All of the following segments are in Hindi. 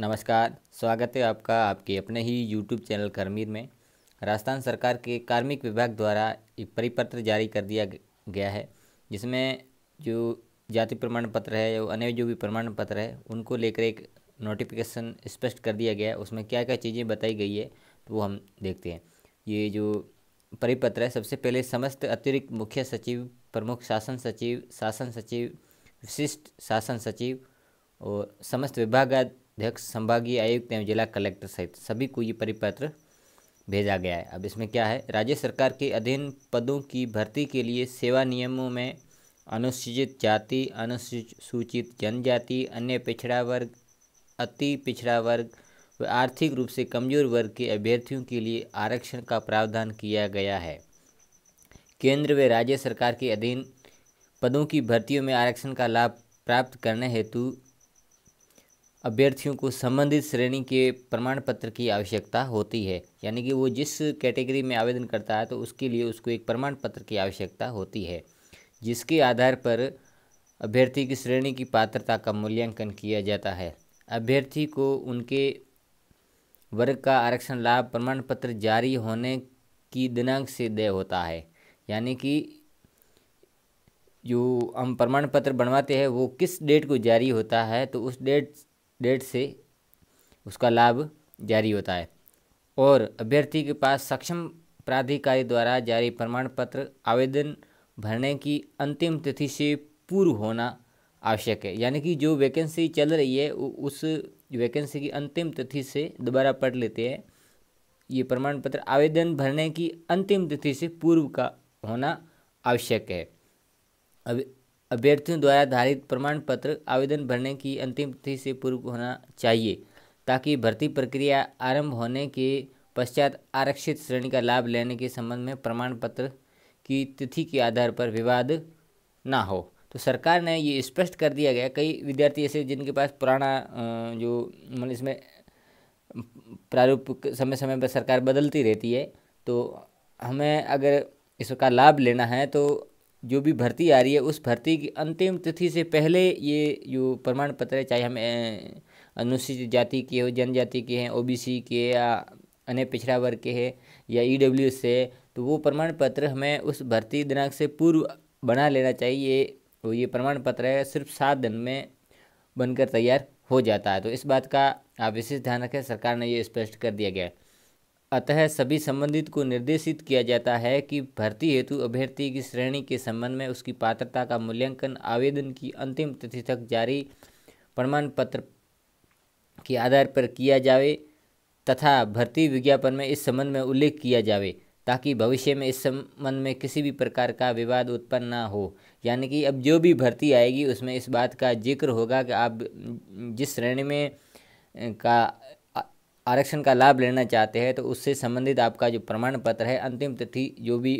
नमस्कार स्वागत है आपका आपके अपने ही यूट्यूब चैनल करमीर में राजस्थान सरकार के कार्मिक विभाग द्वारा एक परिपत्र जारी कर दिया गया है जिसमें जो जाति प्रमाण पत्र है या अन्य जो भी प्रमाण पत्र है उनको लेकर एक नोटिफिकेशन स्पष्ट कर दिया गया है उसमें क्या क्या चीज़ें बताई गई है तो वो हम देखते हैं ये जो परिपत्र है सबसे पहले समस्त अतिरिक्त मुख्य सचिव प्रमुख शासन सचिव शासन सचिव विशिष्ट शासन सचिव और समस्त विभाग अध्यक्ष संभागीय आयुक्त एवं जिला कलेक्टर सहित सभी को ये परिपत्र भेजा गया है अब इसमें क्या है राज्य सरकार के अधीन पदों की भर्ती के लिए सेवा नियमों में अनुसूचित जाति अनुसूचित जनजाति अन्य पिछड़ा वर्ग अति पिछड़ा वर्ग व आर्थिक रूप से कमजोर वर्ग के अभ्यर्थियों के लिए आरक्षण का प्रावधान किया गया है केंद्र व राज्य सरकार के अधीन पदों की भर्तियों में आरक्षण का लाभ प्राप्त करने हेतु अभ्यर्थियों को संबंधित श्रेणी के प्रमाण पत्र की आवश्यकता होती है यानी कि वो जिस कैटेगरी में आवेदन करता है तो उसके लिए उसको एक प्रमाण पत्र की आवश्यकता होती है जिसके आधार पर अभ्यर्थी की श्रेणी की पात्रता का मूल्यांकन किया जाता है अभ्यर्थी को उनके वर्ग का आरक्षण लाभ प्रमाण पत्र जारी होने की दिनांक से दय होता है यानी कि जो हम प्रमाण पत्र बनवाते हैं वो किस डेट को जारी होता है तो उस डेट डेट से उसका लाभ जारी होता है और अभ्यर्थी के पास सक्षम प्राधिकारी द्वारा जारी प्रमाण पत्र आवेदन भरने की अंतिम तिथि से पूर्व होना आवश्यक है यानी कि जो वैकेंसी चल रही है उस वैकेंसी की अंतिम तिथि से दोबारा पढ़ लेते हैं ये प्रमाण पत्र आवेदन भरने की अंतिम तिथि से पूर्व का होना आवश्यक है अब अभ्यर्थियों द्वारा धारित प्रमाण पत्र आवेदन भरने की अंतिम तिथि से पूर्व होना चाहिए ताकि भर्ती प्रक्रिया आरंभ होने के पश्चात आरक्षित श्रेणी का लाभ लेने के संबंध में प्रमाण पत्र की तिथि के आधार पर विवाद ना हो तो सरकार ने ये स्पष्ट कर दिया गया कई विद्यार्थी ऐसे जिनके पास पुराना जो मतलब इसमें प्रारूप समय समय पर सरकार बदलती रहती है तो हमें अगर इसका लाभ लेना है तो जो भी भर्ती आ रही है उस भर्ती की अंतिम तिथि से पहले ये जो प्रमाण पत्र है चाहे हम अनुसूचित जाति के हो जनजाति के हैं ओबीसी के या अन्य पिछड़ा वर्ग के हैं या एस e से तो वो प्रमाण पत्र हमें उस भर्ती दिनांक से पूर्व बना लेना चाहिए तो ये प्रमाण पत्र है सिर्फ सात दिन में बनकर तैयार हो जाता है तो इस बात का आप विशेष ध्यान रखें सरकार ने ये स्पष्ट कर दिया गया है अतः सभी संबंधित को निर्देशित किया जाता है कि भर्ती हेतु अभ्यर्थी की श्रेणी के संबंध में उसकी पात्रता का मूल्यांकन आवेदन की अंतिम तिथि तक जारी प्रमाण पत्र के आधार पर किया जावे तथा भर्ती विज्ञापन में इस संबंध में उल्लेख किया जावे ताकि भविष्य में इस संबंध में किसी भी प्रकार का विवाद उत्पन्न ना हो यानी कि अब जो भी भर्ती आएगी उसमें इस बात का जिक्र होगा कि आप जिस श्रेणी में का आरक्षण का लाभ लेना चाहते हैं तो उससे संबंधित आपका जो प्रमाण पत्र है अंतिम तिथि जो भी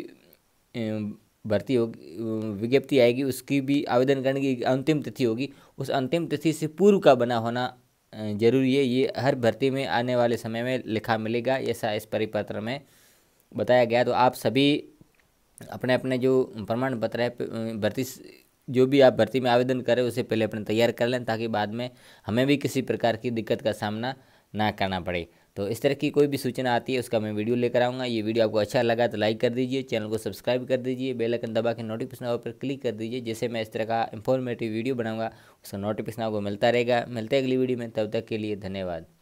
भर्ती होगी विज्ञप्ति आएगी उसकी भी आवेदन करने की अंतिम तिथि होगी उस अंतिम तिथि से पूर्व का बना होना जरूरी है ये हर भर्ती में आने वाले समय में लिखा मिलेगा ऐसा इस परिपत्र में बताया गया तो आप सभी अपने अपने जो प्रमाण पत्र है भर्ती जो भी आप भर्ती में आवेदन करें उसे पहले अपने तैयार कर लें ताकि बाद में हमें भी किसी प्रकार की दिक्कत का सामना ना करना पड़े तो इस तरह की कोई भी सूचना आती है उसका मैं वीडियो लेकर आऊँगा ये वीडियो आपको अच्छा लगा तो लाइक कर दीजिए चैनल को सब्सक्राइब कर दीजिए बेल आइकन दबा के नोटिफिकेशन पर क्लिक कर दीजिए जैसे मैं इस तरह का इंफॉर्मेटिव वीडियो बनाऊँगा उसका नोटिफिकेशन आपको मिलता रहेगा मिलते अगली वीडियो में तब तक के लिए धन्यवाद